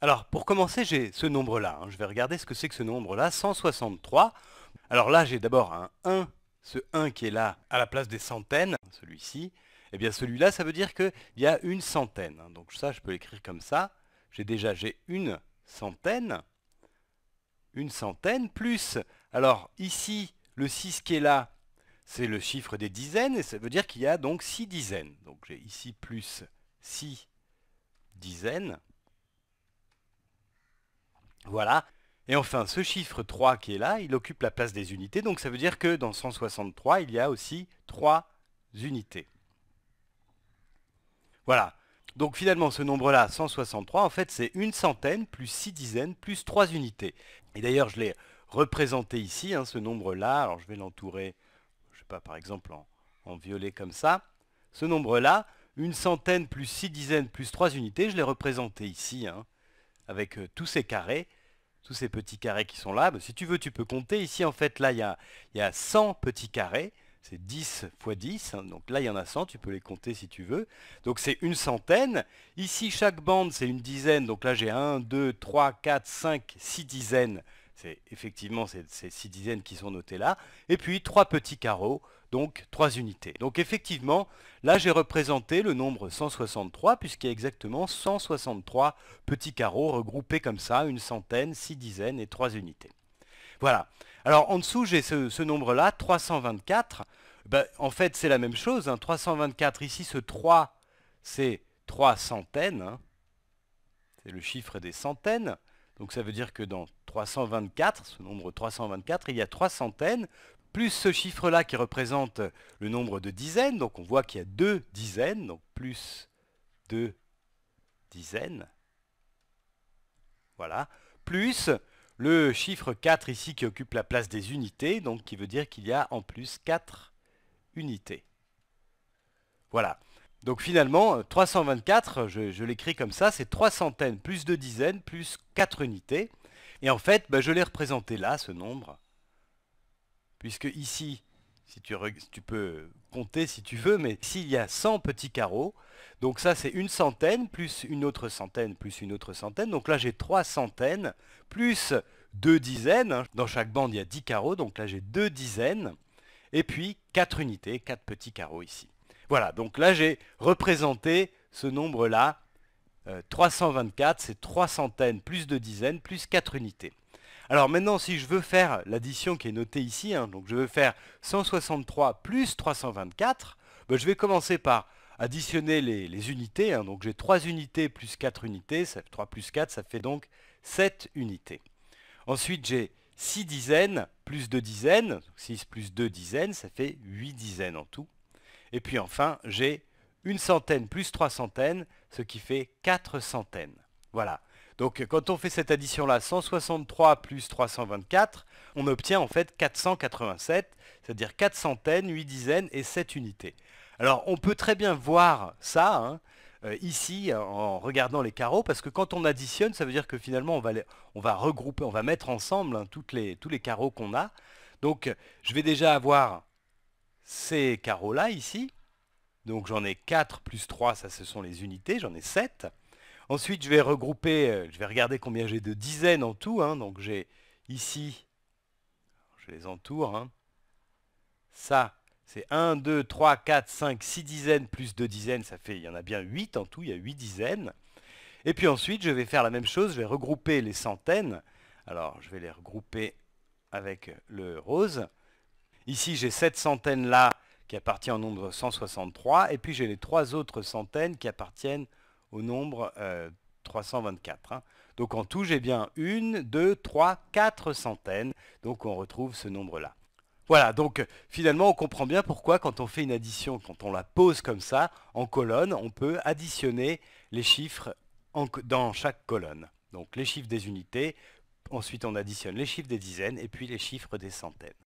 Alors, pour commencer, j'ai ce nombre-là. Hein. Je vais regarder ce que c'est que ce nombre-là, 163. Alors là, j'ai d'abord un 1, ce 1 qui est là, à la place des centaines, celui-ci. Eh bien, celui-là, ça veut dire qu'il y a une centaine. Hein. Donc ça, je peux l'écrire comme ça. J'ai déjà, j'ai une centaine. Une centaine plus... Alors, ici, le 6 qui est là, c'est le chiffre des dizaines, et ça veut dire qu'il y a donc 6 dizaines. Donc j'ai ici plus 6 dizaines. Voilà. Et enfin, ce chiffre 3 qui est là, il occupe la place des unités, donc ça veut dire que dans 163, il y a aussi 3 unités. Voilà. Donc finalement, ce nombre-là, 163, en fait, c'est une centaine plus 6 dizaines plus 3 unités. Et d'ailleurs, je l'ai représenté ici, hein, ce nombre-là. Alors, je vais l'entourer, je sais pas, par exemple, en, violet comme ça. Ce nombre-là, une centaine plus 6 dizaines plus 3 unités, je l'ai représenté ici. Hein avec euh, tous ces carrés, tous ces petits carrés qui sont là. Bah, si tu veux, tu peux compter. Ici, en fait, là, il y a, 100 petits carrés. C'est 10 fois 10. Hein. Donc là, il y en a 100. Tu peux les compter si tu veux. Donc c'est une centaine. Ici, chaque bande, c'est une dizaine. Donc là, j'ai 1, 2, 3, 4, 5, 6 dizaines c'est effectivement ces, ces, six dizaines qui sont notées là. Et puis trois petits carreaux, donc trois unités. Donc effectivement, là j'ai représenté le nombre 163 puisqu'il y a exactement 163 petits carreaux regroupés comme ça, une centaine, six dizaines et trois unités. Voilà. Alors en dessous j'ai ce, nombre-là, 324. Ben, en fait c'est la même chose. 324 hein. ici, ce 3 c'est 3 centaines. Hein. C'est le chiffre des centaines. Donc ça veut dire que dans 324, ce nombre 324, il y a trois centaines, plus ce chiffre-là qui représente le nombre de dizaines, donc on voit qu'il y a deux dizaines, donc plus deux dizaines, voilà, plus le chiffre 4 ici qui occupe la place des unités, donc qui veut dire qu'il y a en plus 4 unités. Voilà. Donc finalement, 324, je, l'écris comme ça, c'est 3 centaines plus 2 dizaines plus 4 unités. Et en fait, bah, je l'ai représenté là, ce nombre, puisque ici, si tu, peux compter si tu veux, mais s'il y a 100 petits carreaux, donc ça c'est une centaine, plus une autre centaine, plus une autre centaine, donc là j'ai trois centaines, plus deux dizaines, hein. dans chaque bande il y a 10 carreaux, donc là j'ai deux dizaines, et puis quatre unités, quatre petits carreaux ici. Voilà, donc là j'ai représenté ce nombre-là 324, euh, c'est 3 centaines plus 2 dizaines plus 4 unités. Alors maintenant, si je veux faire l'addition qui est notée ici, hein, donc je veux faire 163 plus 324, ben, je vais commencer par additionner les, unités. Hein, donc j'ai 3 unités plus 4 unités, ça 3 plus 4, ça fait donc 7 unités. Ensuite, j'ai 6 dizaines plus 2 dizaines, 6 plus 2 dizaines, ça fait 8 dizaines en tout. Et puis enfin, j'ai une centaine plus trois centaines, ce qui fait quatre centaines. Voilà. Donc quand on fait cette addition-là, 163 plus 324, on obtient en fait 487, c'est-à-dire quatre centaines, 8 dizaines et 7 unités. Alors on peut très bien voir ça hein, euh, ici en regardant les carreaux, parce que quand on additionne, ça veut dire que finalement on va, regrouper, on va mettre ensemble hein, tous les carreaux qu'on a. Donc je vais déjà avoir ces carreaux-là ici, donc j'en ai 4 plus 3, ça ce sont les unités, j'en ai 7. Ensuite, je vais regrouper, euh, je vais regarder combien j'ai de dizaines en tout. Hein. Donc j'ai ici, je les entoure. Hein. Ça, c'est 1, 2, 3, 4, 5, 6 dizaines plus 2 dizaines, ça fait, il y en a bien 8 en tout, il y a 8 dizaines. Et puis ensuite, je vais faire la même chose, je vais regrouper les centaines. Alors, je vais les regrouper avec le rose. Ici, j'ai 7 centaines là, qui appartient au nombre 163, et puis j'ai les trois autres centaines qui appartiennent au nombre 324. Euh, hein. Donc en tout, j'ai bien une, deux, trois, quatre centaines. Donc on retrouve ce nombre-là. Voilà, donc euh, finalement, on comprend bien pourquoi quand on fait une addition, quand on la pose comme ça, en colonne, on peut additionner les chiffres en, dans chaque colonne. Donc les chiffres des unités, ensuite on additionne les chiffres des dizaines et puis les chiffres des centaines.